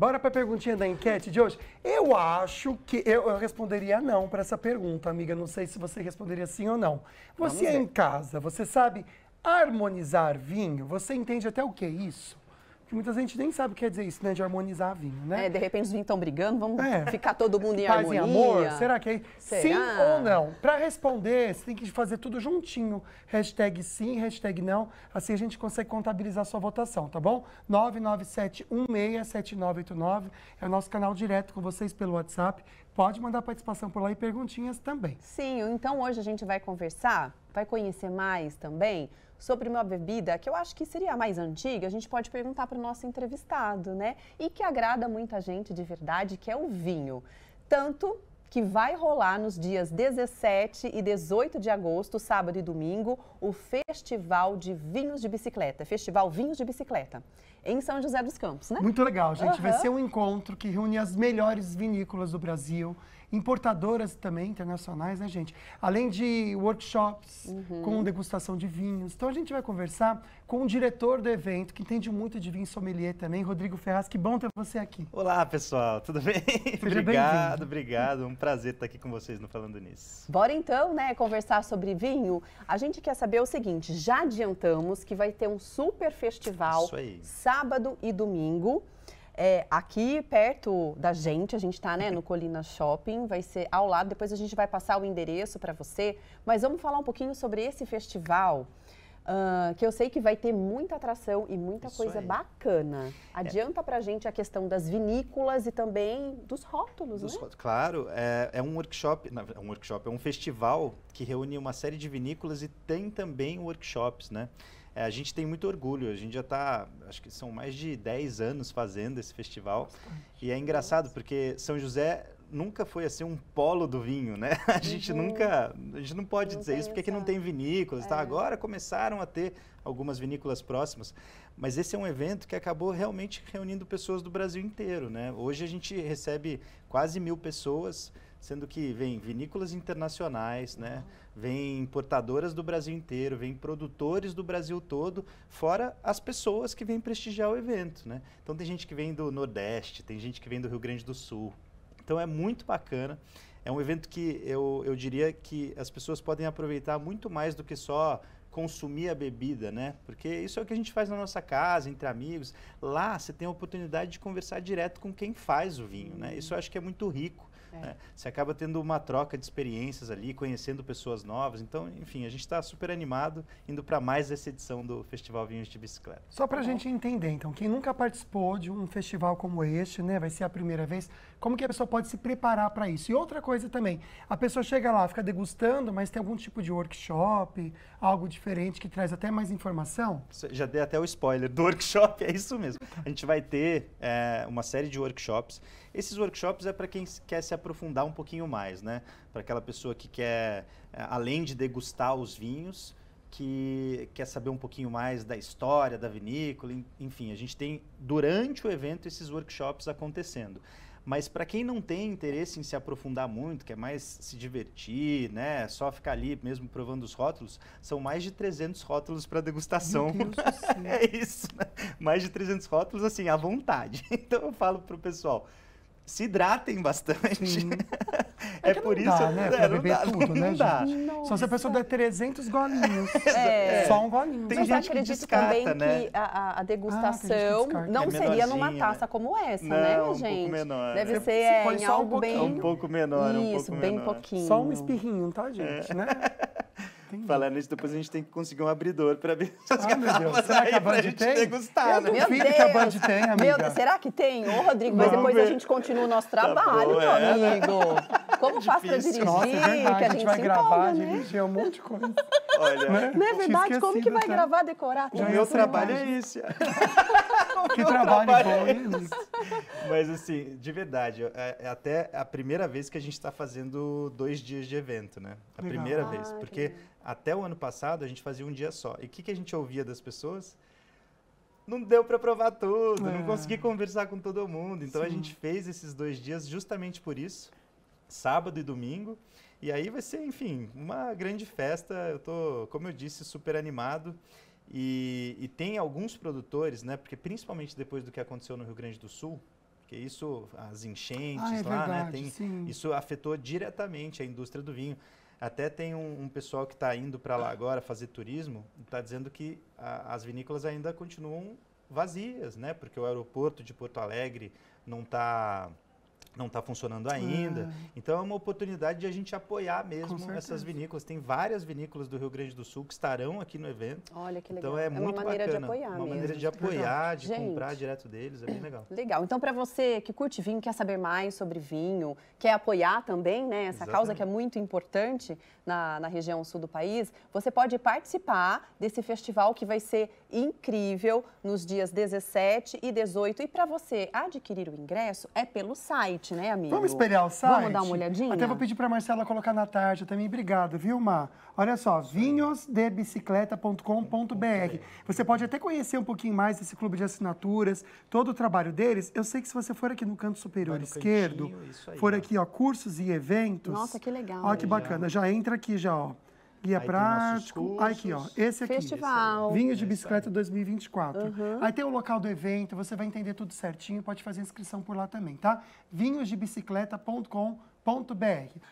Bora para a perguntinha da enquete de hoje. Eu acho que eu, eu responderia não para essa pergunta, amiga. Não sei se você responderia sim ou não. Você é em casa, você sabe harmonizar vinho? Você entende até o que é isso? que muita gente nem sabe o que quer dizer isso, né? De harmonizar vinho, né? É, de repente os vinhos estão brigando, vamos é. ficar todo mundo em Paz harmonia. amor, será que é será? Sim ou não? Para responder, você tem que fazer tudo juntinho. Hashtag sim, hashtag não. Assim a gente consegue contabilizar a sua votação, tá bom? 997167989 é o nosso canal direto com vocês pelo WhatsApp. Pode mandar participação por lá e perguntinhas também. Sim, então hoje a gente vai conversar, vai conhecer mais também sobre uma bebida que eu acho que seria a mais antiga, a gente pode perguntar para o nosso entrevistado, né? E que agrada muita gente de verdade, que é o vinho. Tanto que vai rolar nos dias 17 e 18 de agosto, sábado e domingo, o Festival de Vinhos de Bicicleta, Festival Vinhos de Bicicleta, em São José dos Campos, né? Muito legal, gente. Uhum. Vai ser um encontro que reúne as melhores vinícolas do Brasil importadoras também internacionais, né, gente? Além de workshops uhum. com degustação de vinhos. Então a gente vai conversar com o diretor do evento, que entende muito de vinho sommelier também, Rodrigo Ferraz. Que bom ter você aqui. Olá, pessoal, tudo bem? obrigado, obrigado. Um prazer estar aqui com vocês no Falando Nisso. Bora então, né, conversar sobre vinho. A gente quer saber o seguinte, já adiantamos que vai ter um super festival sábado e domingo. É, aqui perto da gente, a gente está né, no Colina Shopping, vai ser ao lado, depois a gente vai passar o endereço para você, mas vamos falar um pouquinho sobre esse festival Uh, que eu sei que vai ter muita atração e muita Isso coisa aí. bacana. É. Adianta é. para a gente a questão das vinícolas e também dos rótulos, dos né? Rótulos. Claro, é, é, um workshop, não, é um workshop, é um festival que reúne uma série de vinícolas e tem também workshops, né? É, a gente tem muito orgulho, a gente já está, acho que são mais de 10 anos fazendo esse festival. e é engraçado porque São José nunca foi assim um polo do vinho, né? A gente uhum. nunca, a gente não pode não dizer isso porque aqui não tem vinícolas, tá? é. tá? Agora começaram a ter algumas vinícolas próximas, mas esse é um evento que acabou realmente reunindo pessoas do Brasil inteiro, né? Hoje a gente recebe quase mil pessoas, sendo que vem vinícolas internacionais, né? uhum. né? Vem importadoras do Brasil inteiro, vem produtores do Brasil todo, fora as pessoas que vêm prestigiar o evento, né? Então tem gente que vem do Nordeste, tem gente que vem do Rio Grande do Sul, então é muito bacana. É um evento que eu, eu diria que as pessoas podem aproveitar muito mais do que só consumir a bebida, né? Porque isso é o que a gente faz na nossa casa, entre amigos. Lá você tem a oportunidade de conversar direto com quem faz o vinho, né? Isso eu acho que é muito rico. É. Né? Você acaba tendo uma troca de experiências ali, conhecendo pessoas novas. Então, enfim, a gente está super animado indo para mais essa edição do Festival Vinhos de Bicicleta. Só para a tá gente entender, então, quem nunca participou de um festival como este, né? Vai ser a primeira vez. Como que a pessoa pode se preparar para isso? E outra coisa também, a pessoa chega lá, fica degustando, mas tem algum tipo de workshop, algo diferente que traz até mais informação? Já dei até o spoiler do workshop, é isso mesmo. A gente vai ter é, uma série de workshops. Esses workshops é para quem quer se aprofundar um pouquinho mais, né? Para aquela pessoa que quer, é, além de degustar os vinhos, que quer saber um pouquinho mais da história da vinícola, enfim, a gente tem durante o evento esses workshops acontecendo. Mas para quem não tem interesse em se aprofundar muito, quer é mais se divertir, né, só ficar ali mesmo provando os rótulos, são mais de 300 rótulos para degustação. é isso, né? Mais de 300 rótulos assim, à vontade. Então eu falo pro pessoal, se hidratem bastante. É, é por isso dá, né? É, pra beber dá, tudo, né, dá. Só se a pessoa der 300 golinhos. É. é. Só um golinho. Tem Mas gente acredito que descarta, também né? que a, a ah, degustação ah, não é seria numa né? taça né? como essa, não, né, um gente? Pouco menor. Deve você, ser em algo um bem... É um pouco menor, Isso, um pouco bem menor. pouquinho. Só um espirrinho, tá, é. gente? Né? Entendi. Falando isso, depois a gente tem que conseguir um abridor para ver essas ah, meu Deus. Será que a Band tem? Degustar, eu né? Deus. que a Band tem, amiga. Meu Deus, será que tem? Ô, Rodrigo, mas depois ver. a gente continua o nosso tá trabalho, tá bom, meu é. amigo. Como é faz para dirigir? Nossa, é que a gente, a gente vai gravar, né? dirigir é um monte de coisa. Olha, né? Não é verdade? Como que vai tá? gravar, decorar? É o meu trabalho é isso. que trabalho, trabalho bom, é Mas assim, de verdade, é, é até a primeira vez que a gente está fazendo dois dias de evento, né? A Legal. primeira ah, vez. Porque é. até o ano passado a gente fazia um dia só. E o que, que a gente ouvia das pessoas? não deu para provar tudo, é. não consegui conversar com todo mundo. Então Sim. a gente fez esses dois dias justamente por isso, sábado e domingo. E aí vai ser, enfim, uma grande festa. Eu tô, como eu disse, super animado. E, e, tem alguns produtores, né? Porque principalmente depois do que aconteceu no Rio Grande do Sul, que isso, as enchentes ah, é lá, né, verdade, né? Tem, isso afetou diretamente a indústria do vinho. Até tem um, um pessoal que está indo para lá agora fazer turismo, está dizendo que a, as vinícolas ainda continuam vazias, né? Porque o aeroporto de Porto Alegre não está não está funcionando ainda. Ah. Então é uma oportunidade de a gente apoiar mesmo essas vinícolas. Tem várias vinícolas do Rio Grande do Sul que estarão aqui no evento. Olha que então, legal. Então é, é muito uma maneira bacana. de apoiar. Uma mesmo. maneira de apoiar, de gente. comprar direto deles, é bem legal. Legal. Então para você que curte vinho, quer saber mais sobre vinho, quer apoiar também, né, essa Exatamente. causa que é muito importante na, na região sul do país, você pode participar desse festival que vai ser incrível nos dias 17 e 18. E para você adquirir o ingresso é pelo site site, né, amigo? Vamos espelhar o site? Vamos dar uma olhadinha? Até vou pedir para Marcela colocar na tarde também. Obrigado, viu, Mar? Olha só, vinhosdebicicleta.com.br. Você pode até conhecer um pouquinho mais desse clube de assinaturas, todo o trabalho deles. Eu sei que se você for aqui no canto superior no esquerdo, cantinho, aí, for aqui, ó, cursos e eventos. Nossa, que legal. Olha que bacana. Já entra aqui já, ó. Guia é aí prático. Aí aqui, ó. Esse aqui. Festival. Vinhos de é Bicicleta 2024. Uhum. Aí tem o local do evento, você vai entender tudo certinho, pode fazer inscrição por lá também, tá? vinhosdebicicleta.com.br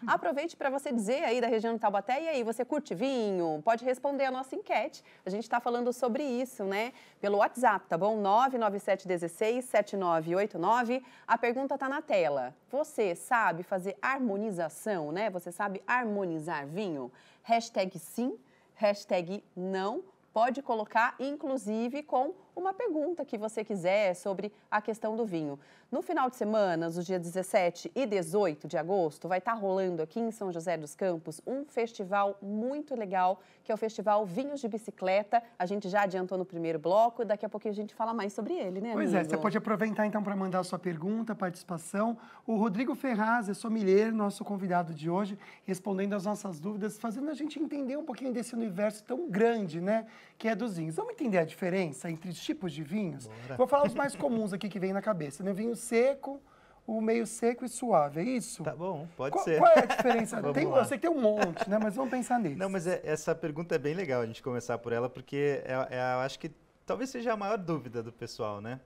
Aproveite para você dizer aí da região de Taubaté, e aí, você curte vinho? Pode responder a nossa enquete. A gente está falando sobre isso, né? Pelo WhatsApp, tá bom? 997167989. A pergunta está na tela. Você sabe fazer harmonização, né? Você sabe harmonizar vinho? hashtag sim, hashtag não, pode colocar, inclusive com uma pergunta que você quiser sobre a questão do vinho. No final de semana, os dias 17 e 18 de agosto, vai estar tá rolando aqui em São José dos Campos um festival muito legal, que é o Festival Vinhos de Bicicleta. A gente já adiantou no primeiro bloco, daqui a pouquinho a gente fala mais sobre ele, né? Pois é, você pode aproveitar então para mandar a sua pergunta, participação. O Rodrigo Ferraz é sommelier, nosso convidado de hoje, respondendo às nossas dúvidas, fazendo a gente entender um pouquinho desse universo tão grande, né? Que é dos vinhos. Vamos entender a diferença entre tipos de vinhos. Bora. Vou falar os mais comuns aqui que vem na cabeça. Né? O vinho seco, o meio seco e suave, é isso? Tá bom, pode qual, ser. Qual é a diferença? tem, eu sei que tem um monte, né? Mas vamos pensar nisso. Não, mas é, essa pergunta é bem legal a gente começar por ela, porque é, é, eu acho que talvez seja a maior dúvida do pessoal, né?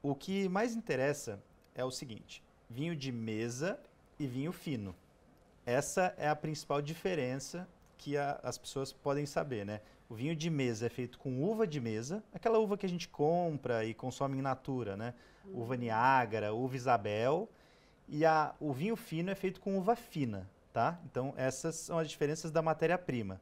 O que mais interessa é o seguinte: vinho de mesa e vinho fino. Essa é a principal diferença que a, as pessoas podem saber, né? O vinho de mesa é feito com uva de mesa, aquela uva que a gente compra e consome em natura, né? Uhum. Uva hum. Niágara, uva Isabel. E a, o vinho fino é feito com uva fina, tá? Então, essas são as diferenças da matéria-prima.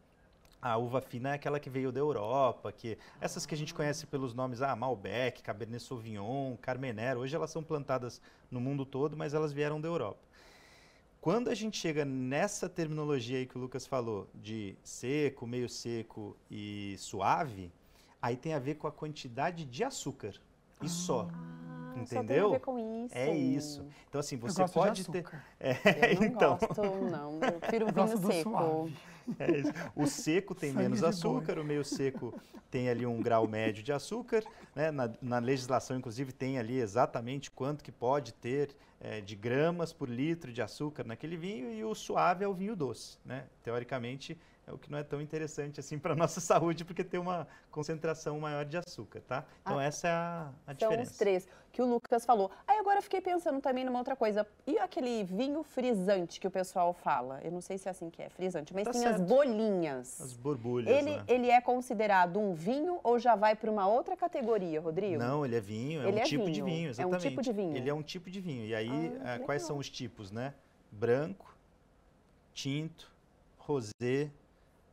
A uva fina é aquela que veio da Europa, que essas que a gente conhece ah. pelos nomes, ah, Malbec, Cabernet Sauvignon, Carmener, hoje elas são plantadas no mundo todo, mas elas vieram da Europa. Quando a gente chega nessa terminologia aí que o Lucas falou, de seco, meio seco e suave, aí tem a ver com a quantidade de açúcar. E ah. só. Entendeu? Só tem a ver com isso. É isso. Então, assim, você pode ter. É, eu então. não então. gosto, não. Eu prefiro vinho seco. Suave. É isso. O seco tem menos açúcar, boi. o meio seco tem ali um grau médio de açúcar. Né? Na, na, legislação, inclusive, tem ali exatamente quanto que pode ter é, de gramas por litro de açúcar naquele vinho e o suave é o vinho doce. Né? Teoricamente, é o que não é tão interessante assim para nossa saúde, porque tem uma concentração maior de açúcar, tá? Então ah, essa é a, a são diferença. São os três que o Lucas falou. Aí agora eu fiquei pensando também numa outra coisa. E aquele vinho frisante que o pessoal fala? Eu não sei se é assim que é, frisante, mas tá tem certo. as bolinhas. As borbulhas, ele, né? ele é considerado um vinho ou já vai para uma outra categoria, Rodrigo? Não, ele é vinho, é ele um é tipo vinho. de vinho, exatamente. É um tipo de vinho. Ele é um tipo de vinho. E aí, ah, é, quais são os tipos, né? Branco, tinto, rosé,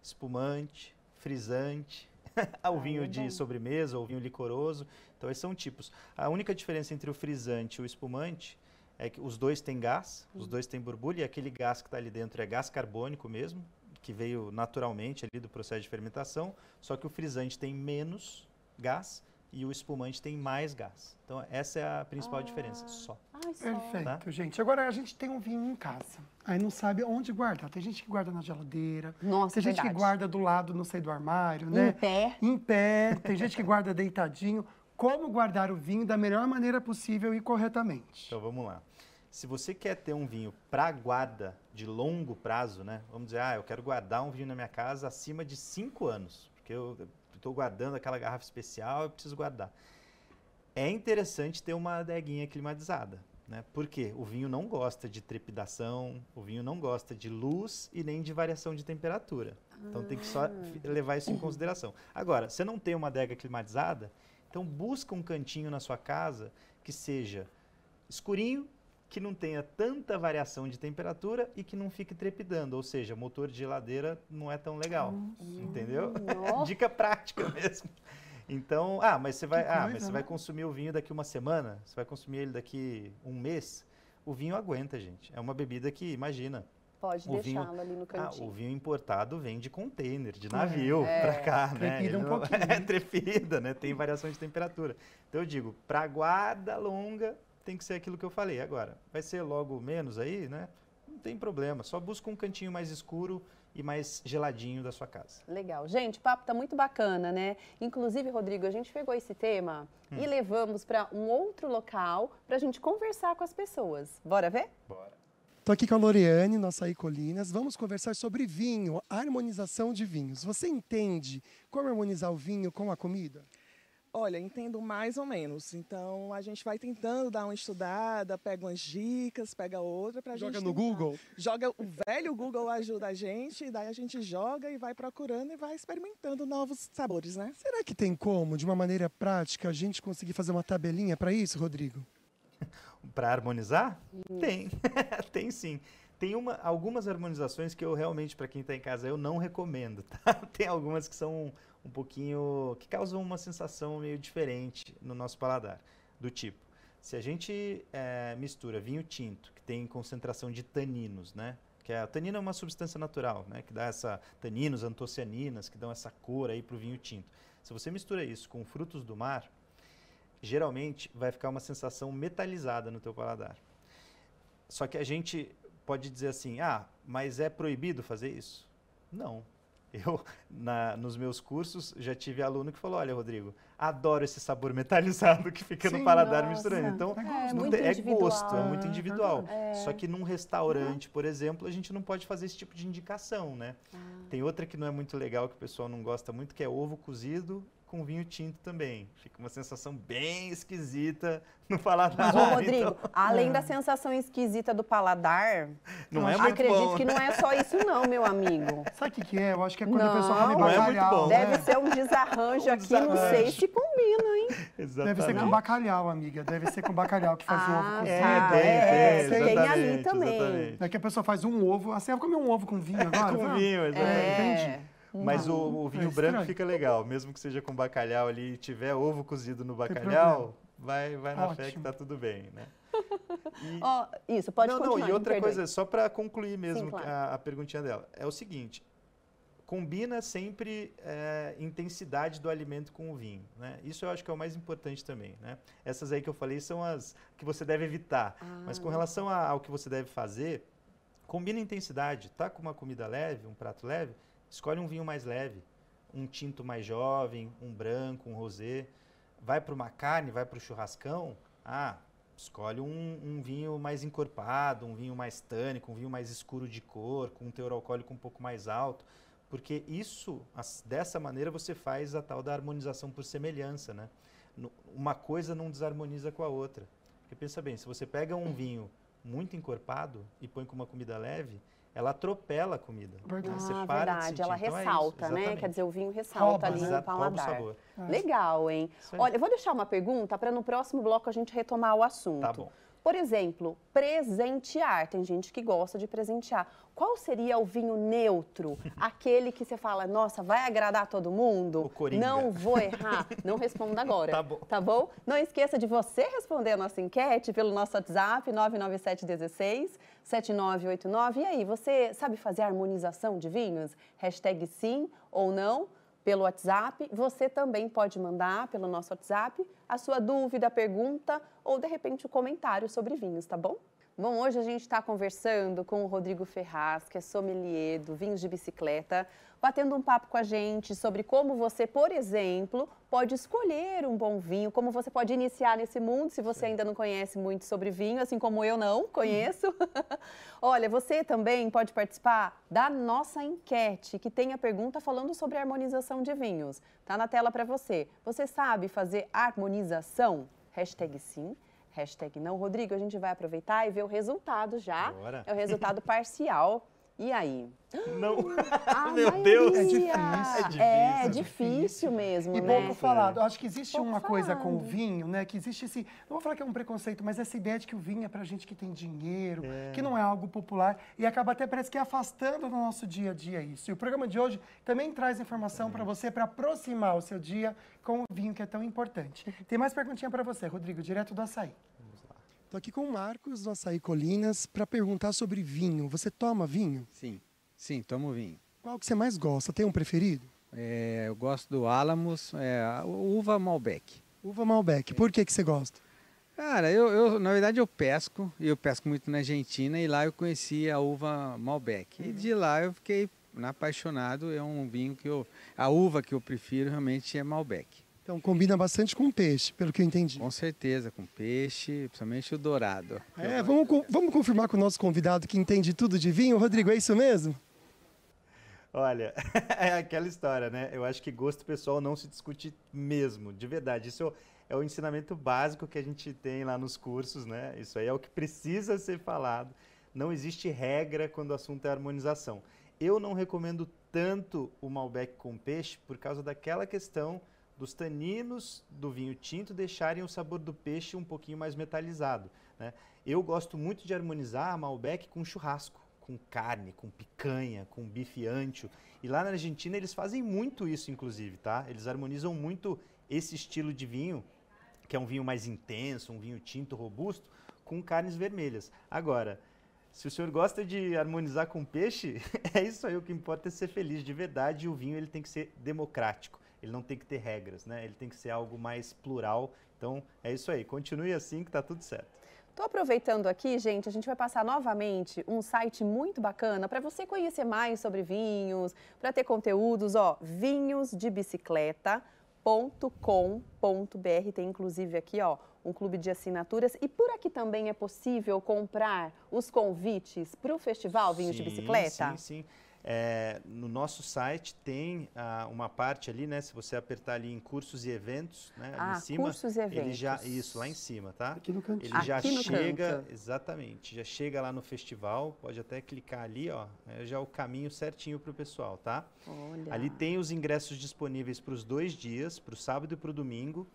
espumante, frisante, ao ah, vinho é de sobremesa, ao vinho licoroso. Então, esses são tipos. A única diferença entre o frisante e o espumante é que os dois têm gás, os hum. dois têm borbulha, e aquele gás que está ali dentro é gás carbônico mesmo, que veio naturalmente ali do processo de fermentação, só que o frisante tem menos gás e o espumante tem mais gás. Então, essa é a principal ah. diferença, só. Ai, só. Perfeito, tá? gente. Agora, a gente tem um vinho em casa, aí não sabe onde guardar. Tem gente que guarda na geladeira, Nossa, tem gente verdade. que guarda do lado, não sei, do armário, né? Em pé. Em pé, tem gente que guarda deitadinho. Como guardar o vinho da melhor maneira possível e corretamente? Então, vamos lá. Se você quer ter um vinho para guarda de longo prazo, né? Vamos dizer, ah, eu quero guardar um vinho na minha casa acima de cinco anos, porque eu estou guardando aquela garrafa especial, eu preciso guardar. É interessante ter uma adeguinha climatizada, né? Porque o vinho não gosta de trepidação, o vinho não gosta de luz e nem de variação de temperatura. Então tem que só ah. levar isso em consideração. Agora, você não tem uma adega climatizada, então busca um cantinho na sua casa que seja escurinho que não tenha tanta variação de temperatura e que não fique trepidando, ou seja, motor de geladeira não é tão legal, Nossa. entendeu? Nossa. Dica prática mesmo. Então, ah, mas você vai, ah, mas você né? vai consumir o vinho daqui uma semana, você vai consumir ele daqui um mês, o vinho aguenta, gente. É uma bebida que, imagina, Pode deixá-lo ali no ah, cantinho. Ah, o vinho importado vem de container, de navio é, para cá, trepida é. né? Trepida um pouquinho. Né? É, trepida, né? Tem variação de temperatura. Então eu digo, para guarda longa, tem que ser aquilo que eu falei. Agora, vai ser logo menos aí, né? Não tem problema, só busca um cantinho mais escuro e mais geladinho da sua casa. Legal. Gente, o papo tá muito bacana, né? Inclusive, Rodrigo, a gente pegou esse tema hum. e levamos para um outro local para a gente conversar com as pessoas. Bora ver? Bora. Estou aqui com a Loriane, nossa Colinas. Vamos conversar sobre vinho, harmonização de vinhos. Você entende como harmonizar o vinho com a comida? Olha, entendo mais ou menos. Então a gente vai tentando dar uma estudada, pega umas dicas, pega outra para gente. Joga no Google. Joga o velho Google ajuda a gente, e daí a gente joga e vai procurando e vai experimentando novos sabores, né? Será que tem como, de uma maneira prática, a gente conseguir fazer uma tabelinha para isso, Rodrigo? para harmonizar? Hum. Tem, tem sim. Tem uma, algumas harmonizações que eu realmente, para quem está em casa, eu não recomendo. Tá? Tem algumas que são um pouquinho que causam uma sensação meio diferente no nosso paladar, do tipo se a gente é, mistura vinho tinto que tem concentração de taninos, né? Que é, a tanina é uma substância natural, né? Que dá essa taninos, antocianinas, que dão essa cor aí para o vinho tinto. Se você mistura isso com frutos do mar, geralmente vai ficar uma sensação metalizada no teu paladar. Só que a gente pode dizer assim, ah, mas é proibido fazer isso? Não, eu, na, nos meus cursos, já tive aluno que falou: Olha, Rodrigo, adoro esse sabor metalizado que fica Sim, no paladar nossa. misturando. Então, é, não, é gosto, é muito né? individual. É. Só que num restaurante, por exemplo, a gente não pode fazer esse tipo de indicação, né? Ah. Tem outra que não é muito legal, que o pessoal não gosta muito, que é ovo cozido com vinho tinto também. Fica uma sensação bem esquisita no paladar. Ô, Rodrigo, então... além da é. sensação esquisita do paladar, não é muito acredito bom. que não né? é só isso não, meu amigo. Sabe o que, que, é? Eu acho que é quando não, a pessoa come é bacalhau. É bom, né? Né? Deve né? ser um desarranjo um aqui, desarranjo. não sei se combina, hein? Exatamente. Deve ser com bacalhau, amiga. Deve ser com bacalhau que faz ah, o ovo ah, com é, é, tem, é, tem ali também. Exatamente. É que a pessoa faz um ovo, assim, eu vou um ovo com vinho agora? com vinho, exatamente. É. Entendi. Mas o, o, vinho é branco fica legal, mesmo que seja com bacalhau ali e tiver ovo cozido no bacalhau, vai, vai na Ótimo. fé que tá tudo bem, né? E... Oh, isso, pode não, continuar. Não, e outra coisa, só para concluir mesmo Sim, claro. a, a perguntinha dela, é o seguinte, combina sempre é, intensidade do alimento com o vinho. Né? Isso eu acho que é o mais importante também. Né? Essas aí que eu falei são as que você deve evitar. Ah. Mas com ah. relação a, ao que você deve fazer, combina intensidade. Tá com uma comida leve, um prato leve, Escolhe um vinho mais leve, um tinto mais jovem, um branco, um rosé. Vai para uma carne, vai para o churrascão. Ah, escolhe um, um, vinho mais encorpado, um vinho mais tânico, um vinho mais escuro de cor, com um teor alcoólico um pouco mais alto, porque isso, as, dessa maneira, você faz a tal da harmonização por semelhança, né? No, uma coisa não desarmoniza com a outra. Porque pensa bem, se você pega um vinho muito encorpado e põe com uma comida leve, ela atropela a comida. Verdade. Né? Você ah, verdade. ela então é ressalta, é né? Quer dizer, o vinho ressalta rouba, ali exato, no paladar. Legal, hein? Olha, eu vou deixar uma pergunta para no próximo bloco a gente retomar o assunto. Tá bom. Por exemplo, presentear. Tem gente que gosta de presentear. Qual seria o vinho neutro? Aquele que você fala, nossa, vai agradar todo mundo? Não vou errar. Não responda agora. Tá bom. Tá bom? Não esqueça de você responder a nossa enquete pelo nosso WhatsApp 99716 7989. E aí, você sabe fazer harmonização de vinhos? Hashtag sim ou não? pelo WhatsApp. Você também pode mandar pelo nosso WhatsApp a sua dúvida, pergunta ou de repente o um comentário sobre vinhos, tá bom? Bom, hoje a gente está conversando com o Rodrigo Ferraz, que é sommelier do Vinhos de Bicicleta, batendo um papo com a gente sobre como você, por exemplo, pode escolher um bom vinho, como você pode iniciar nesse mundo, se você ainda não conhece muito sobre vinho, assim como eu não conheço. Olha, você também pode participar da nossa enquete, que tem a pergunta falando sobre harmonização de vinhos. Está na tela para você. Você sabe fazer harmonização? Hashtag sim. Hashtag não, Rodrigo. A gente vai aproveitar e ver o resultado já. Bora. É o resultado parcial e aí? Não. Ah, Meu maioria. Deus. É, é, é difícil. É difícil, é difícil mesmo, e né? E pouco falado. Eu acho que existe pouco uma coisa com o vinho, né? Que existe esse... Não vou falar que é um preconceito, mas essa ideia de que o vinho é pra gente que tem dinheiro, é. que não é algo popular. E acaba até, parece que afastando do nosso dia a dia isso. E o programa de hoje também traz informação é. para você para aproximar o seu dia com o vinho que é tão importante. Tem mais perguntinha para você, Rodrigo, direto do Açaí. Estou aqui com o Marcos do Açaí Colinas para perguntar sobre vinho. Você toma vinho? Sim, sim, tomo vinho. Qual que você mais gosta? Tem um preferido? É, eu gosto do Álamos, é, uva Malbec. Uva Malbec, por que, que você gosta? Cara, eu, eu, na verdade eu pesco, e eu pesco muito na Argentina, e lá eu conheci a uva Malbec. Uhum. E de lá eu fiquei apaixonado, é um vinho que eu... A uva que eu prefiro realmente é Malbec. Então combina bastante com peixe, pelo que eu entendi. Com certeza, com peixe, principalmente o dourado. É, vamos, vamos confirmar com o nosso convidado que entende tudo de vinho. Rodrigo, é isso mesmo? Olha, é aquela história, né? Eu acho que gosto pessoal não se discute mesmo, de verdade. Isso é o ensinamento básico que a gente tem lá nos cursos, né? Isso aí é o que precisa ser falado. Não existe regra quando o assunto é harmonização. Eu não recomendo tanto o Malbec com peixe por causa daquela questão dos taninos do vinho tinto deixarem o sabor do peixe um pouquinho mais metalizado. Né? Eu gosto muito de harmonizar Malbec com churrasco, com carne, com picanha, com bife ancho. E lá na Argentina eles fazem muito isso, inclusive, tá? Eles harmonizam muito esse estilo de vinho, que é um vinho mais intenso, um vinho tinto, robusto, com carnes vermelhas. Agora, se o senhor gosta de harmonizar com peixe, é isso aí. O que importa é ser feliz de verdade e o vinho ele tem que ser democrático ele não tem que ter regras, né? Ele tem que ser algo mais plural. Então é isso aí, continue assim que tá tudo certo. Estou aproveitando aqui, gente, a gente vai passar novamente um site muito bacana para você conhecer mais sobre vinhos, para ter conteúdos, ó, vinhosdebicicleta.com.br. Tem inclusive aqui, ó, um clube de assinaturas e por aqui também é possível comprar os convites para o festival Vinhos sim, de Bicicleta. Sim, sim. É, no nosso site tem ah, uma parte ali, né? Se você apertar ali em cursos e eventos, né? Ah, ali em ah, cima, cursos e eventos. Ele já, isso, lá em cima, tá? Aqui no cantinho. Ele Aqui já chega, canto. exatamente, já chega lá no festival, pode até clicar ali, ó. É já o caminho certinho para o pessoal, tá? Olha. Ali tem os ingressos disponíveis para os dois dias, para o sábado e para o domingo.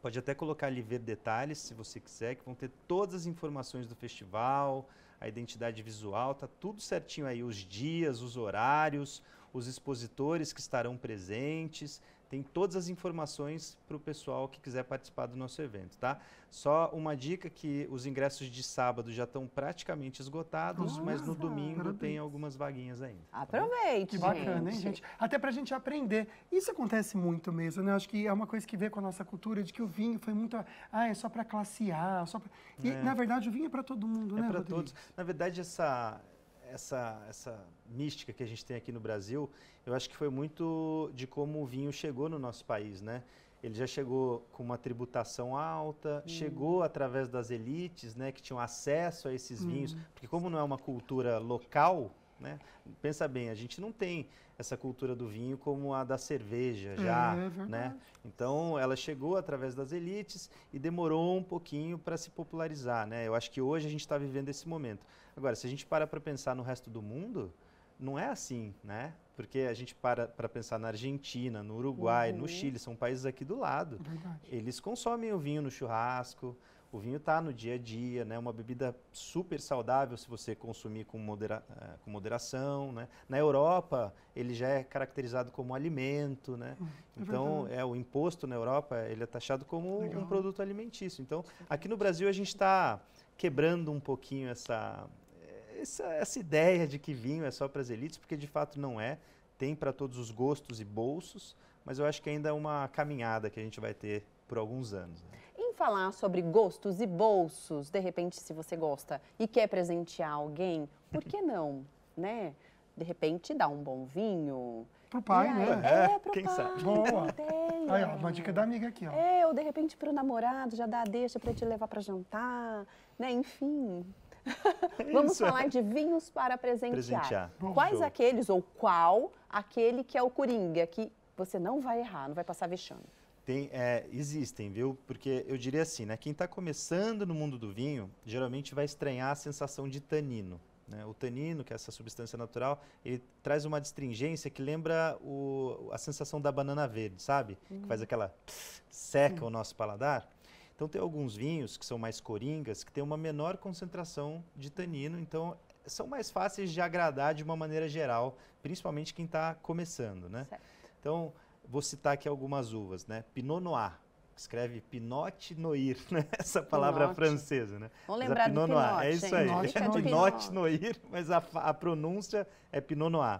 Pode até colocar ali ver detalhes, se você quiser, que vão ter todas as informações do festival, a identidade visual, tá tudo certinho aí, os dias, os horários, os expositores que estarão presentes, tem todas as informações para o pessoal que quiser participar do nosso evento, tá? Só uma dica que os ingressos de sábado já estão praticamente esgotados, Nossa, mas no domingo parabéns. tem algumas vaguinhas ainda. Tá Aproveite, tá Que bacana, hein, gente? Até para a gente aprender. Isso acontece muito mesmo, né? Acho que é uma coisa que vê com a nossa cultura, de que o vinho foi muito... Ah, é só para classe A, só pra... E, é. na verdade, o vinho é para todo mundo, é né, É para todos. Na verdade, essa essa, essa mística que a gente tem aqui no Brasil, eu acho que foi muito de como o vinho chegou no nosso país, né? Ele já chegou com uma tributação alta, hum. chegou através das elites, né, que tinham acesso a esses hum. vinhos, porque como não é uma cultura local, né? Pensa bem, a gente não tem essa cultura do vinho como a da cerveja é, já, é, é né? Então, ela chegou através das elites e demorou um pouquinho para se popularizar, né? Eu acho que hoje a gente está vivendo esse momento. Agora, se a gente para para pensar no resto do mundo, não é assim, né? Porque a gente para para pensar na Argentina, no Uruguai, uhum. no Chile, são países aqui do lado. Eles consomem o vinho no churrasco, o vinho está no dia a dia, né? Uma bebida super saudável se você consumir com, modera eh, com moderação, né? Na Europa ele já é caracterizado como alimento, né? Hum, é então é, o imposto na Europa ele é taxado como Legal. um produto alimentício. Então aqui no Brasil a gente está quebrando um pouquinho essa, essa essa ideia de que vinho é só para as elites, porque de fato não é. Tem para todos os gostos e bolsos, mas eu acho que ainda é uma caminhada que a gente vai ter por alguns anos. Né? falar sobre gostos e bolsos. De repente, se você gosta e quer presentear alguém, por que não, né? De repente, dá um bom vinho. Pro pai, aí, né? É, é pro Quem pai. Sabe? Boa. Aí, ó, uma dica da amiga aqui, ó. É, ou de repente pro namorado, já dá a deixa para te levar para jantar, né? Enfim. Vamos Isso. falar de vinhos para presentear. presentear. Quais aqueles, ou qual aquele que é o Coringa, que você não vai errar, não vai passar vexame? Tem, é, existem, viu? Porque eu diria assim, né? Quem está começando no mundo do vinho, geralmente vai estranhar a sensação de tanino. Né? O tanino, que é essa substância natural, ele traz uma astringência que lembra o, a sensação da banana verde, sabe? Uhum. Que faz hum. aquela... Pss, seca uhum. o nosso paladar. Então tem alguns vinhos que são mais coringas, que têm uma menor concentração de tanino, então são mais fáceis de agradar de uma maneira geral, principalmente quem está começando, né? Certo. Então, Vou citar aqui algumas uvas, né? Pinot Noir, escreve Pinot Noir, né? Essa palavra Pinote. francesa, né? Vamos lembrar Pinot do Pinot, Noir. É isso aí. Pinot, é Pinot Noir, mas a, a, pronúncia é Pinot Noir.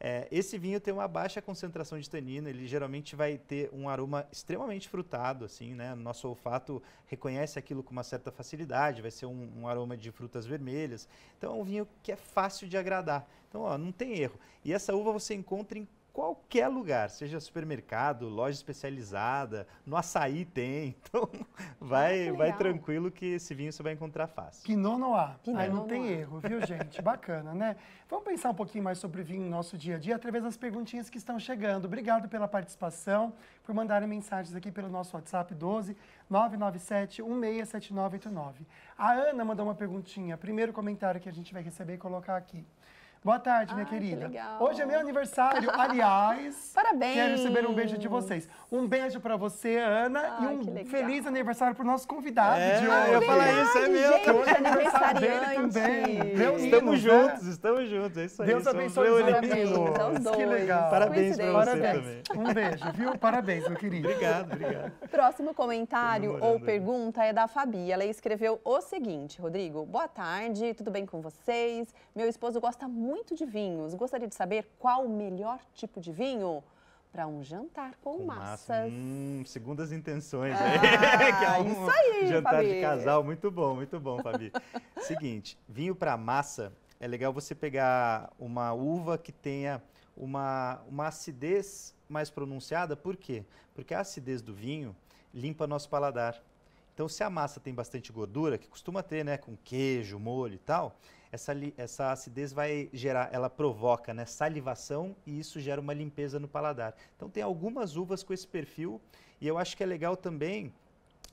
É, esse vinho tem uma baixa concentração de tanino, ele geralmente vai ter um aroma extremamente frutado, assim, né? Nosso olfato reconhece aquilo com uma certa facilidade, vai ser um, um aroma de frutas vermelhas. Então é um vinho que é fácil de agradar. Então, ó, não tem erro. E essa uva você encontra em qualquer lugar, seja supermercado, loja especializada, no açaí tem. Então vai, ah, vai tranquilo que esse vinho você vai encontrar fácil. Pinot Noir. Pinot Aí não Noir. tem erro, viu, gente? Bacana, né? Vamos pensar um pouquinho mais sobre vinho no nosso dia a dia através das perguntinhas que estão chegando. Obrigado pela participação, por mandarem mensagens aqui pelo nosso WhatsApp 12 997 167989. A Ana mandou uma perguntinha, primeiro comentário que a gente vai receber e colocar aqui. Boa tarde, minha Ai, querida. Que Hoje é meu aniversário, aliás. Parabéns. Quero receber um beijo de vocês. Um beijo para você, Ana, ah, e um feliz aniversário pro nosso convidado é, de ah, hoje. Ah, eu falei isso, é meu. Gente, hoje é tá aniversário também. estamos né? juntos, né? estamos juntos, é isso aí. Deus abençoe o amigos. Que legal. Parabéns pra você também. Um beijo, viu? Parabéns, meu querido. Obrigado, obrigado. Próximo comentário ou né? pergunta é da Fabi. Ela escreveu o seguinte, Rodrigo, boa tarde, tudo bem com vocês? Meu esposo gosta muito de vinhos, gostaria de saber qual o melhor tipo de vinho? para um jantar com, com massas. Massa. Hum, segundas intenções, ah, né? que é um isso aí, jantar Fabi. de casal, muito bom, muito bom, Fabi. Seguinte, vinho para massa, é legal você pegar uma uva que tenha uma, uma acidez mais pronunciada, por quê? Porque a acidez do vinho limpa nosso paladar. Então, se a massa tem bastante gordura, que costuma ter, né, com queijo, molho e tal, essa, essa acidez vai gerar, ela provoca né, salivação e isso gera uma limpeza no paladar. Então tem algumas uvas com esse perfil e eu acho que é legal também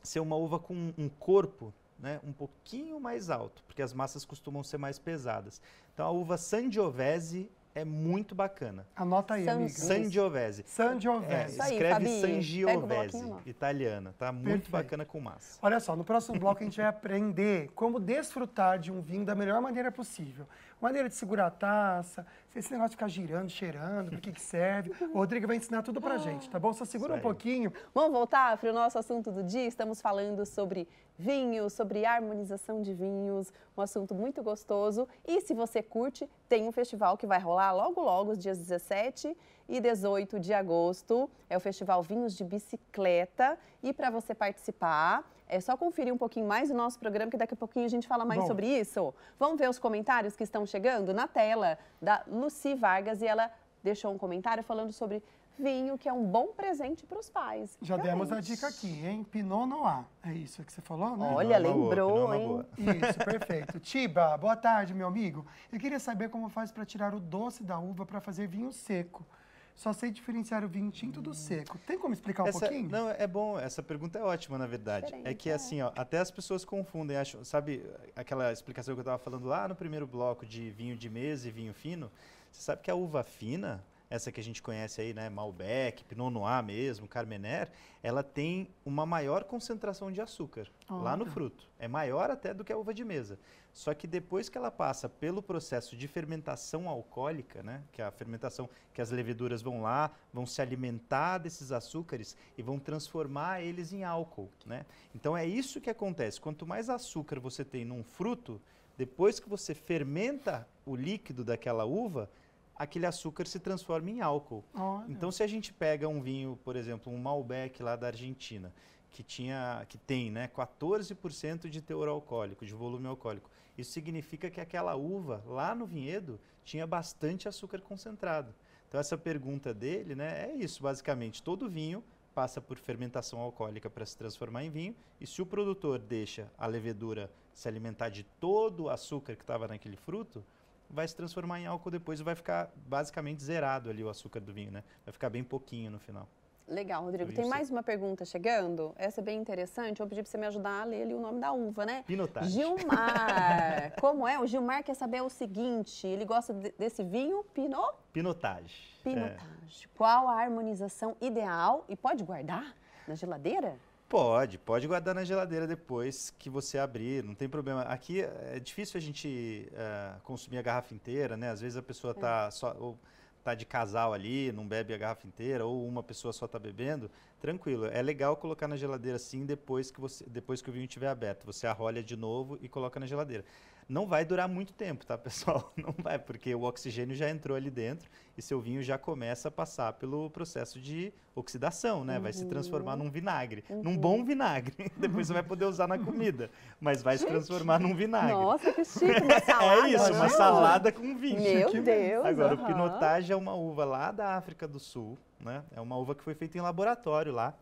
ser uma uva com um corpo né, um pouquinho mais alto, porque as massas costumam ser mais pesadas. Então a uva Sangiovese é muito bacana. Anota aí, San... amiga. Sangiovese. Sangiovese. É, escreve Sangiovese, italiana. Tá muito Perfeito. bacana com massa. Olha só, no próximo bloco a gente vai aprender como desfrutar de um vinho da melhor maneira possível maneira de segurar a taça, esse negócio de ficar girando, cheirando, para que, que serve. O Rodrigo vai ensinar tudo pra ah. gente, tá bom? Só segura um pouquinho. Vamos voltar para o nosso assunto do dia. Estamos falando sobre vinhos, sobre harmonização de vinhos, um assunto muito gostoso. E se você curte, tem um festival que vai rolar logo logo, os dias 17 e 18 de agosto. É o Festival Vinhos de Bicicleta. E para você participar, é só conferir um pouquinho mais o nosso programa, que daqui a pouquinho a gente fala mais Bom. sobre isso. Vamos ver os comentários que estão chegando na tela da Luci Vargas e ela deixou um comentário falando sobre vinho, que é um bom presente para os pais. Já Realmente. demos a dica aqui, hein? Pinot Noir. É isso que você falou, né? Olha, é lembrou, é boa, hein? Isso, perfeito. Tiba, boa tarde, meu amigo. Eu queria saber como faz para tirar o doce da uva para fazer vinho seco só sei diferenciar o vinho tinto do seco. Tem como explicar um essa, pouquinho? Não, é bom. Essa pergunta é ótima, na verdade. Diferente, é que, é. assim, ó, até as pessoas confundem. Acho, sabe aquela explicação que eu estava falando lá no primeiro bloco de vinho de mesa e vinho fino? Você sabe que a uva fina essa que a gente conhece aí, né, Malbec, Pinot Noir mesmo, Carmener, ela tem uma maior concentração de açúcar lá no fruto. É maior até do que a uva de mesa. Só que depois que ela passa pelo processo de fermentação alcoólica, né, que é a fermentação que as leveduras vão lá, vão se alimentar desses açúcares e vão transformar eles em álcool, né? Então é isso que acontece. Quanto mais açúcar você tem num fruto, depois que você fermenta o líquido daquela uva, aquele açúcar se transforma em álcool. Olha. Então, se a gente pega um vinho, por exemplo, um Malbec lá da Argentina, que tinha, que tem, né, 14% de teor alcoólico, de volume alcoólico, isso significa que aquela uva lá no vinhedo tinha bastante açúcar concentrado. Então, essa pergunta dele, né, é isso basicamente. Todo vinho passa por fermentação alcoólica para se transformar em vinho, e se o produtor deixa a levedura se alimentar de todo o açúcar que estava naquele fruto, vai se transformar em álcool depois e vai ficar basicamente zerado ali o açúcar do vinho, né? Vai ficar bem pouquinho no final. Legal, Rodrigo. Tem mais uma pergunta chegando. Essa é bem interessante. Eu vou pedir para você me ajudar a ler ali o nome da uva, né? Pinotage. Gilmar. Como é? O Gilmar quer saber o seguinte. Ele gosta de, desse vinho Pinot? Pinotage. Pinotage. É. Qual a harmonização ideal? E pode guardar na geladeira? Pode, pode guardar na geladeira depois que você abrir, não tem problema. Aqui é difícil a gente uh, consumir a garrafa inteira, né? Às vezes a pessoa está é. só ou tá de casal ali, não bebe a garrafa inteira, ou uma pessoa só está bebendo, tranquilo. É legal colocar na geladeira assim depois que você, depois que o vinho estiver aberto. Você arrolha de novo e coloca na geladeira. Não vai durar muito tempo, tá, pessoal? Não vai, porque o oxigênio já entrou ali dentro e seu vinho já começa a passar pelo processo de oxidação, né? Uhum. Vai se uhum. transformar num vinagre, uhum. num bom uhum. vinagre. Depois você vai poder usar na comida, mas vai Gente, se transformar num vinagre. Nossa, que chique, uma é salada. é isso, uma né? salada com vinho. Meu que... Deus. Agora, uhum. o Pinotage é uma uva lá da África do Sul, né? É uma uva que foi feita em laboratório lá.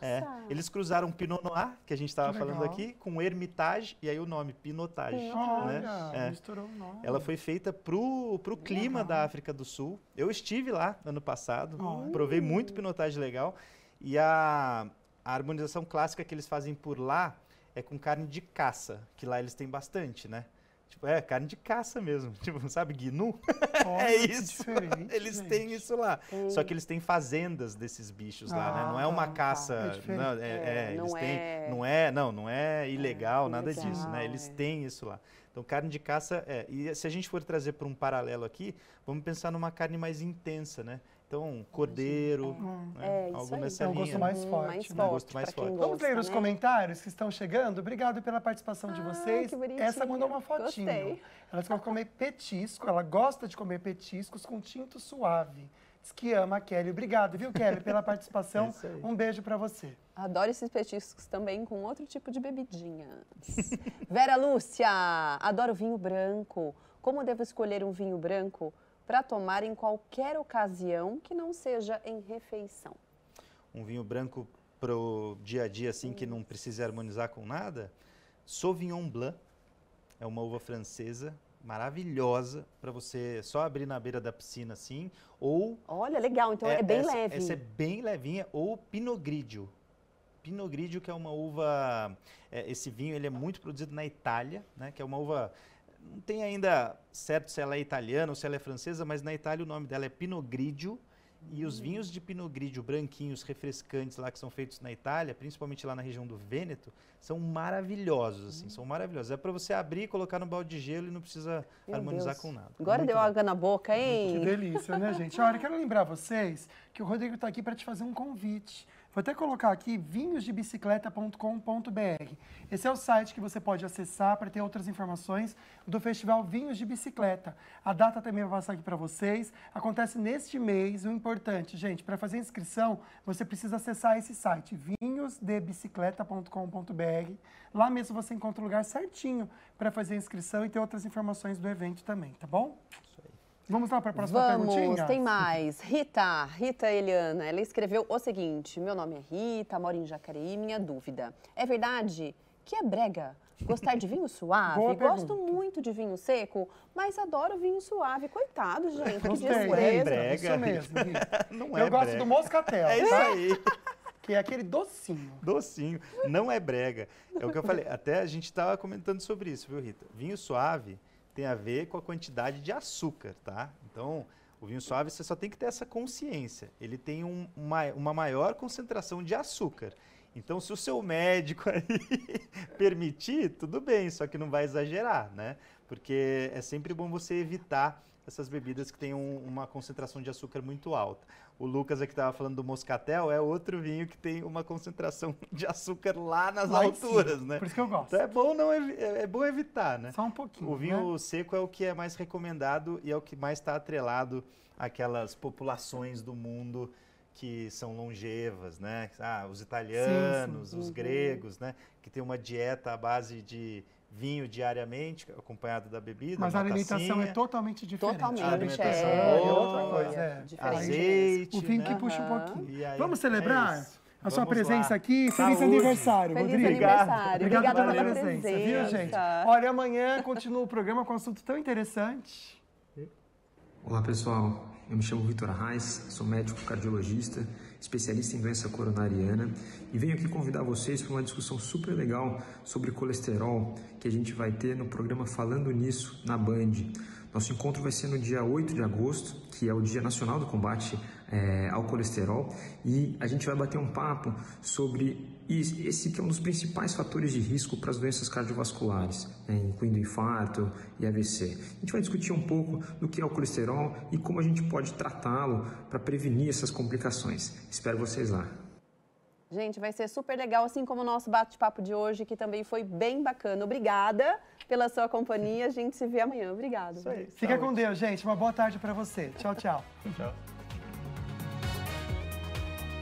É, Nossa! É, eles cruzaram Pinot Noir, que a gente estava falando aqui, com Hermitage, e aí o nome, Pinotage. Né? Olha, né? é. misturou o nome. Ela foi feita pro, pro clima legal. da África do Sul. Eu estive lá ano passado, provei muito Pinotage legal. E a, a harmonização clássica que eles fazem por lá é com carne de caça, que lá eles têm bastante, né? Tipo, é carne de caça mesmo. Tipo, sabe, gnu? É Olha, é isso. Eles gente. têm isso lá. Só que eles têm fazendas desses bichos ah, lá, né? Não é ah, uma tá. é caça. É não, é, é, não eles têm. Não é, não, não é ilegal, nada disso, né? Eles têm isso lá. Então, carne de caça é. E se a gente for trazer para um paralelo aqui, vamos pensar numa carne mais intensa, né? Então, cordeiro, hum. né? é, algo nessa linha. É um gosto mais uhum. forte. mais né? forte um gosto mais forte. Gosta, Vamos ler né? os comentários que estão chegando? Obrigado pela participação de ah, vocês. Essa mandou uma fotinho. Gostei. Ela disse que comer petisco, ela gosta de comer petiscos com tinto suave. Diz que ama a Kelly. Obrigado, viu, Kelly, pela participação. é um beijo para você. Adoro esses petiscos também com outro tipo de bebidinha. Vera Lúcia, adoro vinho branco. Como devo escolher um vinho branco? para tomar em qualquer ocasião que não seja em refeição? Um vinho branco para o dia a dia, assim, que não precise harmonizar com nada? Sauvignon Blanc é uma uva francesa maravilhosa para você só abrir na beira da piscina assim, ou... Olha, legal, então é, é bem essa, leve. Essa é bem levinha, ou Pinot Grigio. Pinot Grigio que é uma uva... É, esse vinho ele é muito produzido na Itália, né, que é uma uva não tem ainda certo se ela é italiana ou se ela é francesa, mas na Itália o nome dela é Pinot Grigio. E os hum. vinhos de Pinot Grigio branquinhos, refrescantes lá que são feitos na Itália, principalmente lá na região do Vêneto, são maravilhosos, assim, hum. são maravilhosos. É para você abrir, colocar no balde de gelo e não precisa Meu harmonizar Deus. com nada. Agora Muito deu água na boca, hein? Que delícia, né, gente? Olha, quero lembrar vocês que o Rodrigo está aqui para te fazer um convite. Vou até colocar aqui vinhosdebicicleta.com.br. Esse é o site que você pode acessar para ter outras informações do Festival Vinhos de Bicicleta. A data também vai passar aqui para vocês. Acontece neste mês, o importante, gente, para fazer inscrição, você precisa acessar esse site, vinhosdebicicleta.com.br. Lá mesmo você encontra o lugar certinho para fazer a inscrição e ter outras informações do evento também, tá bom? Vamos lá para a próxima Vamos, perguntinha? tem mais. Rita, Rita Eliana, ela escreveu o seguinte: Meu nome é Rita, moro em Jacareí, minha dúvida. É verdade que é brega gostar de vinho suave? Gosto muito de vinho seco, mas adoro vinho suave. Coitado, gente, que desprezo. É isso mesmo. Não é Eu brega. gosto do moscatel. É isso tá? aí. Que é aquele docinho. Docinho. Não é brega. É o que eu falei. Até a gente estava comentando sobre isso, viu, Rita? Vinho suave tem a ver com a quantidade de açúcar, tá? Então, o vinho suave você só tem que ter essa consciência. Ele tem um, uma, uma maior concentração de açúcar. Então, se o seu médico aí permitir, tudo bem, só que não vai exagerar, né? Porque é sempre bom você evitar essas bebidas que têm um, uma concentração de açúcar muito alta. O Lucas aqui estava falando do moscatel, é outro vinho que tem uma concentração de açúcar lá nas lá alturas, né? Por isso que eu gosto. Então é bom, não, é, é bom evitar, né? Só um pouquinho. O vinho né? seco é o que é mais recomendado e é o que mais está atrelado àquelas populações do mundo que são longevas, né? Ah, os italianos, sim, sim. os uhum. gregos, né? Que tem uma dieta à base de vinho diariamente, acompanhado da bebida. Mas a alimentação é tacinha. é totalmente diferente. Totalmente. A alimentação é, é outra coisa. É, Azeite. O vinho né? que puxa um pouquinho. Aí, Vamos é celebrar? É a Vamos sua presença lá. aqui. Feliz Saúde. aniversário, Feliz Rodrigo. Aniversário. Obrigado, Obrigado pela presença, presença, viu, gente? Olha, amanhã continua o programa com um assunto tão interessante. Olá, pessoal. Eu me chamo Vitor Reis, sou médico cardiologista especialista em doença coronariana, e venho aqui convidar vocês para uma discussão super legal sobre colesterol que a gente vai ter no programa Falando Nisso na Band. Nosso encontro vai ser no dia 8 de agosto, que é o Dia Nacional do Combate é, ao colesterol e a gente vai bater um papo sobre esse que é um dos principais fatores de risco para as doenças cardiovasculares, né, incluindo infarto e AVC. A gente vai discutir um pouco do que é o colesterol e como a gente pode tratá-lo para prevenir essas complicações. Espero vocês lá. Gente, vai ser super legal, assim como o nosso bate-papo de hoje, que também foi bem bacana. Obrigada pela sua companhia. A gente se vê amanhã. Obrigada. Fica com Deus, gente. Uma boa tarde para você. Tchau, tchau. tchau.